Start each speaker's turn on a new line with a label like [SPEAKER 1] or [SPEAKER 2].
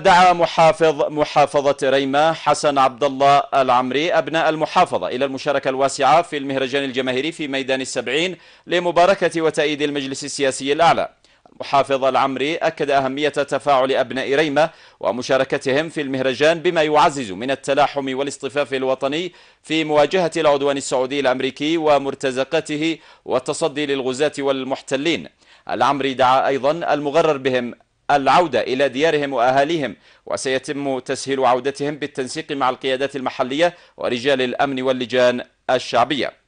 [SPEAKER 1] دعا محافظ محافظة ريمة حسن عبد الله العمري أبناء المحافظة إلى المشاركة الواسعة في المهرجان الجماهيري في ميدان السبعين لمباركة وتأييد المجلس السياسي الأعلى المحافظ العمري أكد أهمية تفاعل أبناء ريمة ومشاركتهم في المهرجان بما يعزز من التلاحم والاصطفاف الوطني في مواجهة العدوان السعودي الأمريكي ومرتزقته والتصدي للغزاة والمحتلين العمري دعا أيضا المغرر بهم العودة إلى ديارهم وأهاليهم وسيتم تسهيل عودتهم بالتنسيق مع القيادات المحلية ورجال الأمن واللجان الشعبية